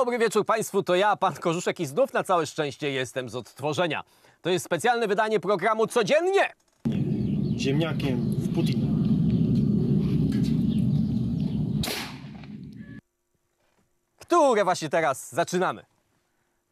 Dobry wieczór Państwu, to ja, Pan Korzuszek i znów na całe szczęście jestem z odtworzenia. To jest specjalne wydanie programu Codziennie! Ziemniakiem w Putina. Które właśnie teraz zaczynamy.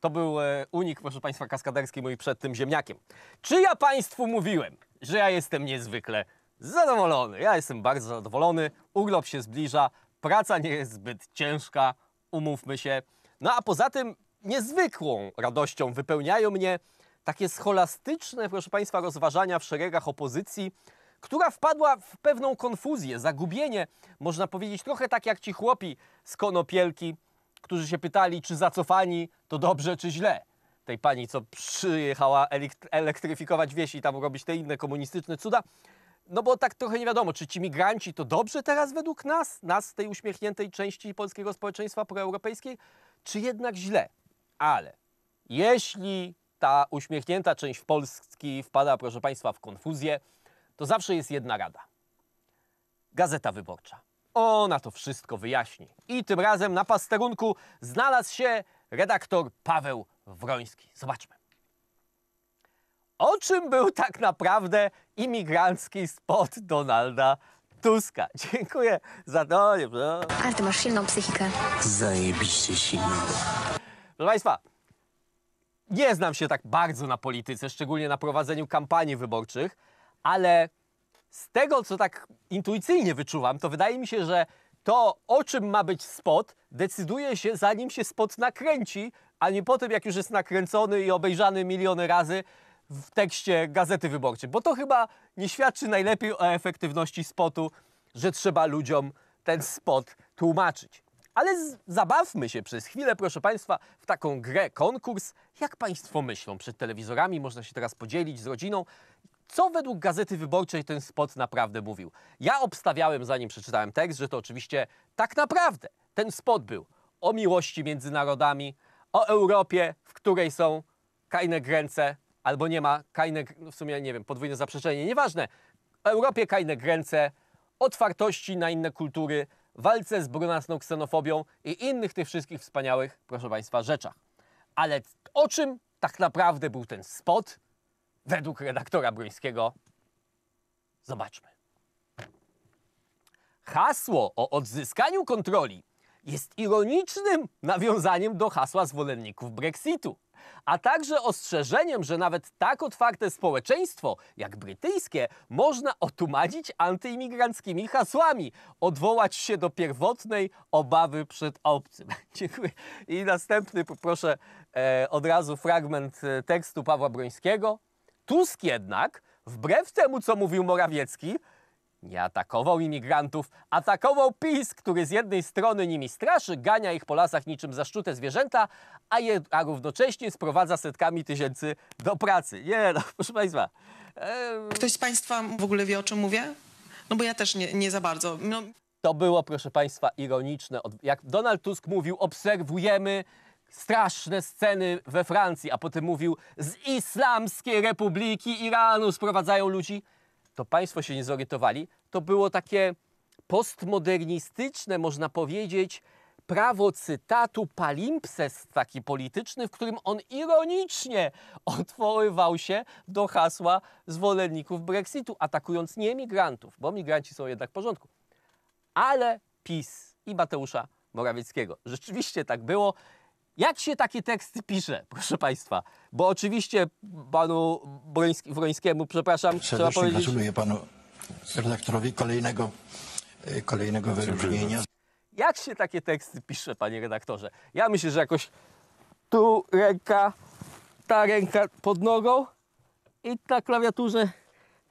To był e, unik, proszę Państwa, kaskaderski mój przed tym ziemniakiem. Czy ja Państwu mówiłem, że ja jestem niezwykle zadowolony? Ja jestem bardzo zadowolony, urlop się zbliża, praca nie jest zbyt ciężka, umówmy się. No a poza tym niezwykłą radością wypełniają mnie takie scholastyczne, proszę Państwa, rozważania w szeregach opozycji, która wpadła w pewną konfuzję, zagubienie, można powiedzieć, trochę tak jak ci chłopi z konopielki, którzy się pytali, czy zacofani to dobrze, czy źle. Tej pani, co przyjechała elektryfikować wieś i tam robić te inne komunistyczne cuda. No bo tak trochę nie wiadomo, czy ci migranci to dobrze teraz według nas, nas tej uśmiechniętej części polskiego społeczeństwa proeuropejskiej, czy jednak źle. Ale jeśli ta uśmiechnięta część Polski wpada, proszę Państwa, w konfuzję, to zawsze jest jedna rada. Gazeta Wyborcza. Ona to wszystko wyjaśni. I tym razem na pasterunku znalazł się redaktor Paweł Wroński. Zobaczmy. O czym był tak naprawdę imigrancki spot Donalda Tuska. Dziękuję za to. Ale ty masz silną psychikę. Zajebiście silną. Proszę Państwa, nie znam się tak bardzo na polityce, szczególnie na prowadzeniu kampanii wyborczych, ale z tego, co tak intuicyjnie wyczuwam, to wydaje mi się, że to, o czym ma być spot, decyduje się zanim się spot nakręci, a nie potem, jak już jest nakręcony i obejrzany miliony razy, w tekście Gazety Wyborczej, bo to chyba nie świadczy najlepiej o efektywności spotu, że trzeba ludziom ten spot tłumaczyć. Ale zabawmy się przez chwilę, proszę Państwa, w taką grę konkurs. Jak Państwo myślą, przed telewizorami można się teraz podzielić z rodziną, co według Gazety Wyborczej ten spot naprawdę mówił. Ja obstawiałem, zanim przeczytałem tekst, że to oczywiście tak naprawdę ten spot był o miłości między narodami, o Europie, w której są kajne gręce, albo nie ma, Kajnek, no w sumie nie wiem, podwójne zaprzeczenie, nieważne. Europie Kajnek ręce, otwartości na inne kultury, walce z brunatną ksenofobią i innych tych wszystkich wspaniałych, proszę Państwa, rzeczach. Ale o czym tak naprawdę był ten spot? Według redaktora Brońskiego zobaczmy. Hasło o odzyskaniu kontroli jest ironicznym nawiązaniem do hasła zwolenników Brexitu, a także ostrzeżeniem, że nawet tak otwarte społeczeństwo jak brytyjskie można otumadzić antyimigranckimi hasłami, odwołać się do pierwotnej obawy przed obcym. Dziękuję. I następny proszę e, od razu fragment e, tekstu Pawła Brońskiego. Tusk jednak, wbrew temu co mówił Morawiecki, nie atakował imigrantów, atakował PiS, który z jednej strony nimi straszy, gania ich po lasach niczym zaszczute zwierzęta, a, je, a równocześnie sprowadza setkami tysięcy do pracy. Nie, no, proszę Państwa. Ehm... Ktoś z Państwa w ogóle wie, o czym mówię? No bo ja też nie, nie za bardzo. No. To było, proszę Państwa, ironiczne. Jak Donald Tusk mówił, obserwujemy straszne sceny we Francji, a potem mówił, z Islamskiej Republiki Iranu sprowadzają ludzi to Państwo się nie zorientowali, to było takie postmodernistyczne, można powiedzieć, prawo cytatu palimpsest taki polityczny, w którym on ironicznie odwoływał się do hasła zwolenników Brexitu, atakując nie migrantów, bo migranci są jednak w porządku, ale PiS i Mateusza Morawieckiego. Rzeczywiście tak było. Jak się takie teksty pisze, proszę Państwa? Bo oczywiście panu Broński, przepraszam, Serdecznie trzeba powiedzieć... gratuluję panu redaktorowi kolejnego, e, kolejnego wyróżnienia. Jak się takie teksty pisze, panie redaktorze? Ja myślę, że jakoś tu ręka, ta ręka pod nogą i na klawiaturze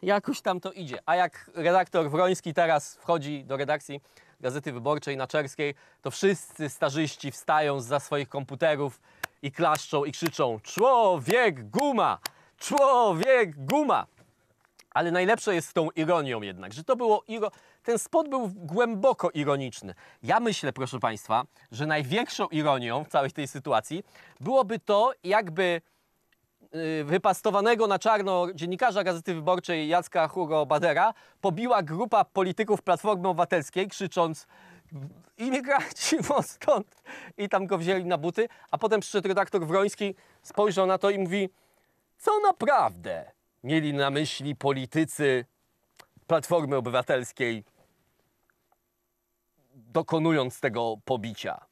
jakoś tam to idzie. A jak redaktor Wroński teraz wchodzi do redakcji, Gazety Wyborczej na to wszyscy starzyści wstają za swoich komputerów i klaszczą i krzyczą Człowiek guma! Człowiek guma! Ale najlepsze jest z tą ironią jednak, że to było iro... ten spot był głęboko ironiczny. Ja myślę, proszę Państwa, że największą ironią w całej tej sytuacji byłoby to, jakby Y, wypastowanego na czarno dziennikarza Gazety Wyborczej Jacka Hugo Badera pobiła grupa polityków Platformy Obywatelskiej, krzycząc imigranci stąd i tam go wzięli na buty, a potem przyszedł redaktor Wroński, spojrzał na to i mówi co naprawdę mieli na myśli politycy Platformy Obywatelskiej dokonując tego pobicia.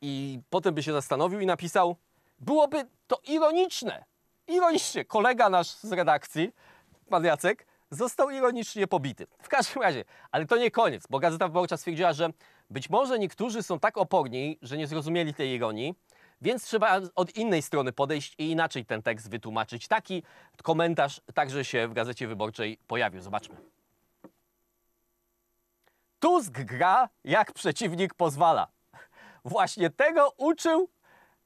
I potem by się zastanowił i napisał byłoby to ironiczne, ironicznie kolega nasz z redakcji, pan Jacek, został ironicznie pobity. W każdym razie, ale to nie koniec, bo Gazeta Wyborcza stwierdziła, że być może niektórzy są tak oporni, że nie zrozumieli tej ironii, więc trzeba od innej strony podejść i inaczej ten tekst wytłumaczyć. Taki komentarz także się w Gazecie Wyborczej pojawił. Zobaczmy. Tusk gra, jak przeciwnik pozwala. Właśnie tego uczył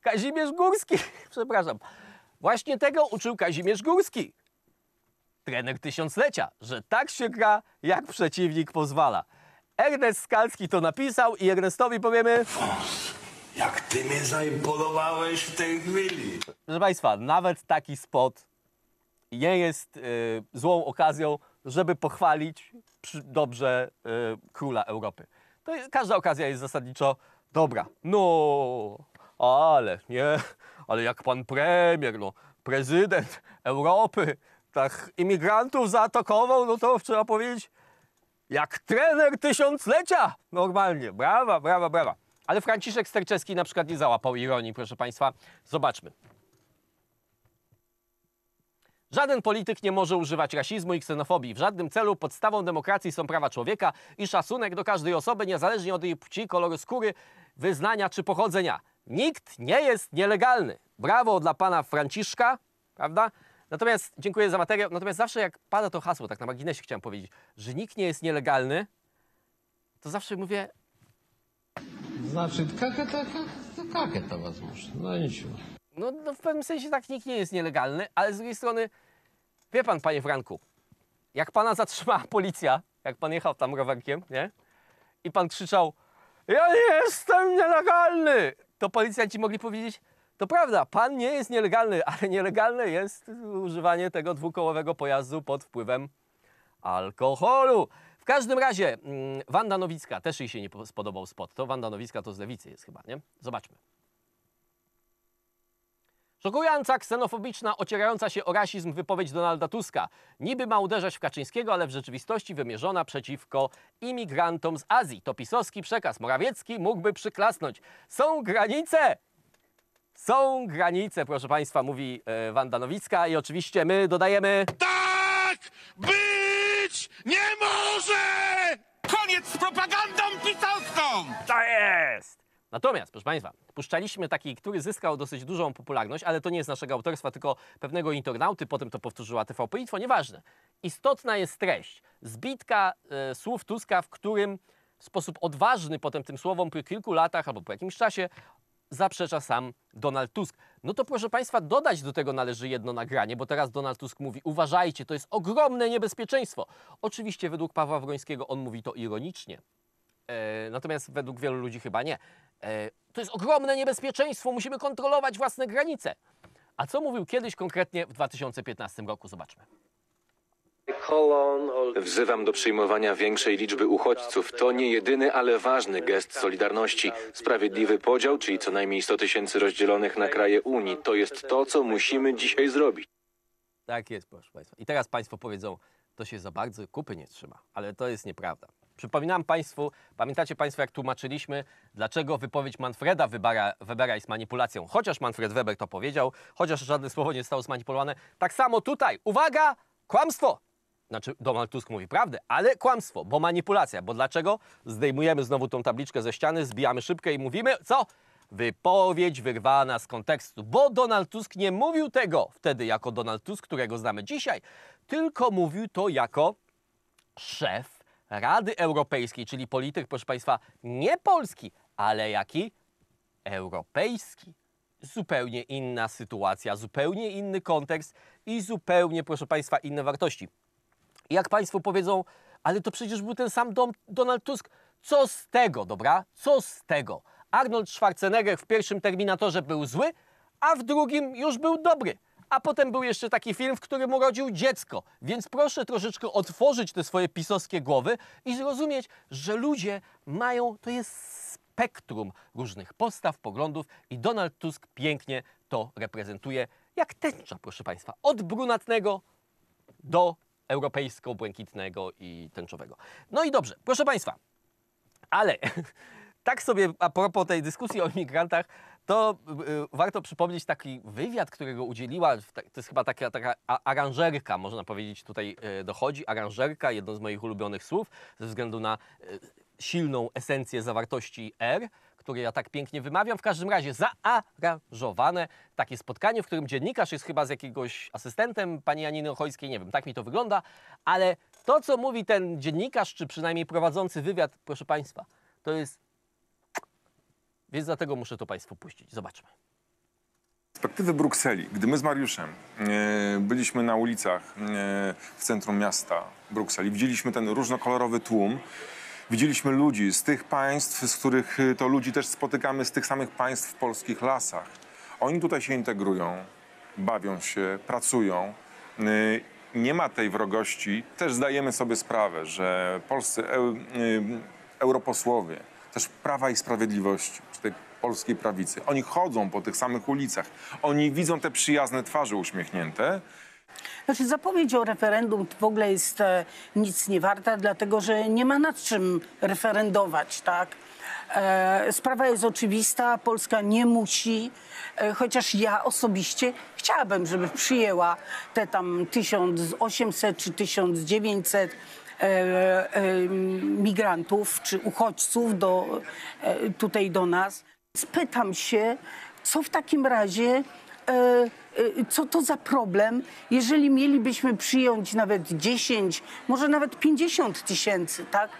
Kazimierz Górski. Przepraszam. Właśnie tego uczył Kazimierz Górski, trener tysiąclecia, że tak się gra, jak przeciwnik pozwala. Ernest Skalski to napisał i Ernestowi powiemy... Fons, jak ty mnie zaimponowałeś w tej chwili. Proszę Państwa, nawet taki spot nie jest y, złą okazją, żeby pochwalić przy, dobrze y, króla Europy. To każda okazja jest zasadniczo dobra. No, ale nie, ale jak pan premier, no, prezydent Europy tak imigrantów zaatakował, no to trzeba powiedzieć, jak trener tysiąclecia! Normalnie, brawa, brawa, brawa. Ale Franciszek Sterczewski na przykład nie załapał ironii, proszę Państwa. Zobaczmy. Żaden polityk nie może używać rasizmu i ksenofobii. W żadnym celu podstawą demokracji są prawa człowieka i szacunek do każdej osoby, niezależnie od jej płci, koloru skóry, wyznania czy pochodzenia. Nikt nie jest nielegalny. Brawo dla pana Franciszka, prawda? Natomiast dziękuję za materiał. Natomiast zawsze jak pada to hasło, tak na marginesie chciałem powiedzieć, że nikt nie jest nielegalny, to zawsze mówię. Znaczy, kakę to, kakę to was muszę. No nic. No, no w pewnym sensie tak nikt nie jest nielegalny, ale z drugiej strony, wie pan, panie Franku, jak pana zatrzymała policja, jak pan jechał tam rowerkiem, nie? I pan krzyczał, ja nie jestem nielegalny! to policjanci mogli powiedzieć, to prawda, pan nie jest nielegalny, ale nielegalne jest używanie tego dwukołowego pojazdu pod wpływem alkoholu. W każdym razie, mm, Wanda Nowicka, też jej się nie spodobał spot. To Wanda Nowicka to z lewicy jest chyba, nie? Zobaczmy. Szokująca, ksenofobiczna, ocierająca się o rasizm wypowiedź Donalda Tuska. Niby ma uderzać w Kaczyńskiego, ale w rzeczywistości wymierzona przeciwko imigrantom z Azji. To pisowski przekaz. Morawiecki mógłby przyklasnąć. Są granice! Są granice, proszę Państwa, mówi e, Wanda Nowicka i oczywiście my dodajemy... Tak być nie może! Koniec z propagandą pisowską! To jest! Natomiast, proszę Państwa, puszczaliśmy taki, który zyskał dosyć dużą popularność, ale to nie jest naszego autorstwa, tylko pewnego internauty, potem to powtórzyła TVP Info, nieważne. Istotna jest treść. Zbitka e, słów Tuska, w którym w sposób odważny potem tym słowom po kilku latach albo po jakimś czasie zaprzecza sam Donald Tusk. No to proszę Państwa, dodać do tego należy jedno nagranie, bo teraz Donald Tusk mówi: Uważajcie, to jest ogromne niebezpieczeństwo. Oczywiście, według Pawła Wrońskiego, on mówi to ironicznie. E, natomiast według wielu ludzi chyba nie. E, to jest ogromne niebezpieczeństwo, musimy kontrolować własne granice. A co mówił kiedyś konkretnie w 2015 roku? Zobaczmy. Wzywam do przyjmowania większej liczby uchodźców. To nie jedyny, ale ważny gest solidarności. Sprawiedliwy podział, czyli co najmniej 100 tysięcy rozdzielonych na kraje Unii, to jest to, co musimy dzisiaj zrobić. Tak jest, proszę Państwa. I teraz Państwo powiedzą, to się za bardzo kupy nie trzyma. Ale to jest nieprawda. Przypominam Państwu, pamiętacie Państwo, jak tłumaczyliśmy, dlaczego wypowiedź Manfreda Webera, Webera jest manipulacją. Chociaż Manfred Weber to powiedział, chociaż żadne słowo nie zostało zmanipulowane. Tak samo tutaj. Uwaga! Kłamstwo! Znaczy, Donald Tusk mówi prawdę, ale kłamstwo, bo manipulacja. Bo dlaczego? Zdejmujemy znowu tą tabliczkę ze ściany, zbijamy szybkę i mówimy, co? Wypowiedź wyrwana z kontekstu, bo Donald Tusk nie mówił tego wtedy jako Donald Tusk, którego znamy dzisiaj, tylko mówił to jako szef Rady Europejskiej, czyli polityk, proszę Państwa, nie polski, ale jaki? Europejski. Zupełnie inna sytuacja, zupełnie inny kontekst i zupełnie, proszę Państwa, inne wartości. Jak Państwo powiedzą, ale to przecież był ten sam dom Donald Tusk. Co z tego, dobra? Co z tego? Arnold Schwarzenegger w pierwszym Terminatorze był zły, a w drugim już był dobry. A potem był jeszcze taki film, w którym urodził dziecko. Więc proszę troszeczkę otworzyć te swoje pisowskie głowy i zrozumieć, że ludzie mają, to jest spektrum różnych postaw, poglądów i Donald Tusk pięknie to reprezentuje, jak tęcza, proszę Państwa, od brunatnego do europejsko-błękitnego i tęczowego. No i dobrze, proszę Państwa, ale tak sobie a propos tej dyskusji o imigrantach, to y, y, warto przypomnieć taki wywiad, którego udzieliła, to jest chyba taka, taka aranżerka, można powiedzieć, tutaj y, dochodzi, aranżerka, jedno z moich ulubionych słów, ze względu na silną esencję zawartości R, które ja tak pięknie wymawiam. W każdym razie zaaranżowane takie spotkanie, w którym dziennikarz jest chyba z jakiegoś asystentem pani Janiny Ochojskiej, nie wiem, tak mi to wygląda, ale to, co mówi ten dziennikarz, czy przynajmniej prowadzący wywiad, proszę Państwa, to jest więc dlatego muszę to Państwu puścić. Zobaczmy. Z perspektywy Brukseli, gdy my z Mariuszem e, byliśmy na ulicach e, w centrum miasta Brukseli, widzieliśmy ten różnokolorowy tłum, widzieliśmy ludzi z tych państw, z których e, to ludzi też spotykamy, z tych samych państw w polskich lasach. Oni tutaj się integrują, bawią się, pracują. E, nie ma tej wrogości. Też zdajemy sobie sprawę, że polscy e, e, europosłowie, też Prawa i Sprawiedliwości, czy tej polskiej prawicy. Oni chodzą po tych samych ulicach. Oni widzą te przyjazne twarze uśmiechnięte. Znaczy zapowiedź o referendum w ogóle jest e, nic nie warta, dlatego że nie ma nad czym referendować, tak? E, sprawa jest oczywista, Polska nie musi, e, chociaż ja osobiście chciałabym, żeby przyjęła te tam 1800 czy 1900 E, e, migrantów czy uchodźców do, e, tutaj do nas. Spytam się, co w takim razie co to za problem, jeżeli mielibyśmy przyjąć nawet 10, może nawet 50 tysięcy, tak?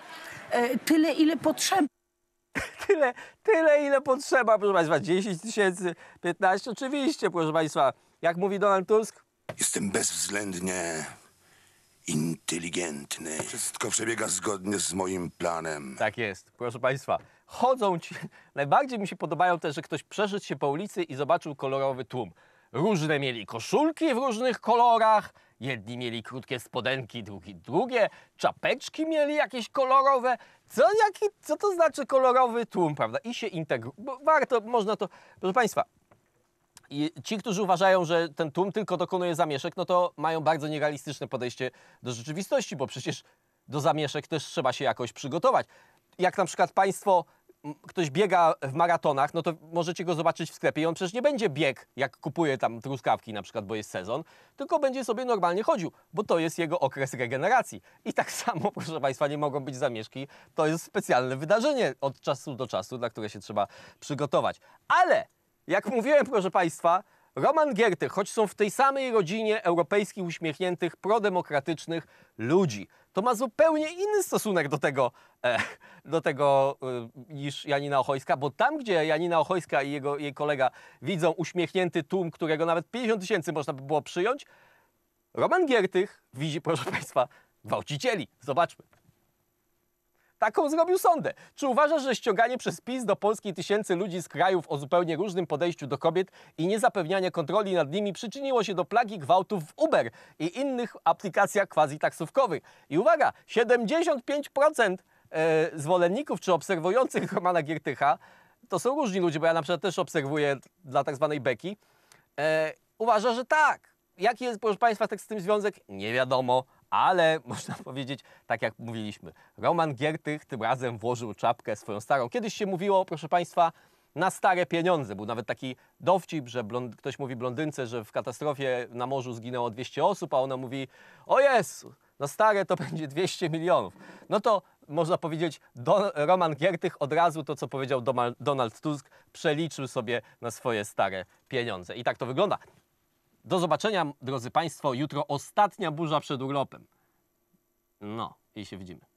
Tyle, ile potrzeba. Tyle, tyle, ile potrzeba, proszę Państwa. 10 tysięcy, 15, oczywiście, proszę Państwa. Jak mówi Donald Tusk? Jestem bezwzględnie inteligentny. Wszystko przebiega zgodnie z moim planem. Tak jest, proszę Państwa. Chodzą ci. Najbardziej mi się podobają też, że ktoś przeszedł się po ulicy i zobaczył kolorowy tłum. Różne mieli koszulki w różnych kolorach. Jedni mieli krótkie spodenki, drugi drugie czapeczki mieli jakieś kolorowe. Co, jaki, co to znaczy kolorowy tłum, prawda? I się integruje. Warto, można to. Proszę Państwa, i ci, którzy uważają, że ten tłum tylko dokonuje zamieszek, no to mają bardzo nierealistyczne podejście do rzeczywistości, bo przecież do zamieszek też trzeba się jakoś przygotować. Jak na przykład państwo ktoś biega w maratonach, no to możecie go zobaczyć w sklepie i on przecież nie będzie biegł, jak kupuje tam truskawki na przykład, bo jest sezon, tylko będzie sobie normalnie chodził, bo to jest jego okres regeneracji. I tak samo, proszę Państwa, nie mogą być zamieszki. To jest specjalne wydarzenie od czasu do czasu, dla które się trzeba przygotować. Ale jak mówiłem, proszę Państwa, Roman Giertych, choć są w tej samej rodzinie europejskich uśmiechniętych, prodemokratycznych ludzi, to ma zupełnie inny stosunek do tego, e, do tego e, niż Janina Ochojska, bo tam, gdzie Janina Ochojska i jego, jej kolega widzą uśmiechnięty tłum, którego nawet 50 tysięcy można by było przyjąć, Roman Giertych widzi, proszę Państwa, gwałcicieli. Zobaczmy. Taką zrobił sądę. Czy uważasz, że ściąganie przez PiS do Polski tysięcy ludzi z krajów o zupełnie różnym podejściu do kobiet i niezapewnianie kontroli nad nimi przyczyniło się do plagi gwałtów w Uber i innych aplikacjach quasi-taksówkowych? I uwaga, 75% e, zwolenników czy obserwujących Romana Giertycha to są różni ludzie, bo ja na przykład też obserwuję dla tak zwanej beki, e, uważa, że tak. Jaki jest, proszę Państwa, tak z tym związek? Nie wiadomo ale można powiedzieć, tak jak mówiliśmy, Roman Giertych tym razem włożył czapkę swoją starą. Kiedyś się mówiło, proszę Państwa, na stare pieniądze. Był nawet taki dowcip, że blond... ktoś mówi blondynce, że w katastrofie na morzu zginęło 200 osób, a ona mówi, o Jezu, no stare to będzie 200 milionów. No to można powiedzieć, Don, Roman Giertych od razu to, co powiedział Donald Tusk, przeliczył sobie na swoje stare pieniądze. I tak to wygląda. Do zobaczenia, drodzy Państwo. Jutro ostatnia burza przed urlopem. No, i się widzimy.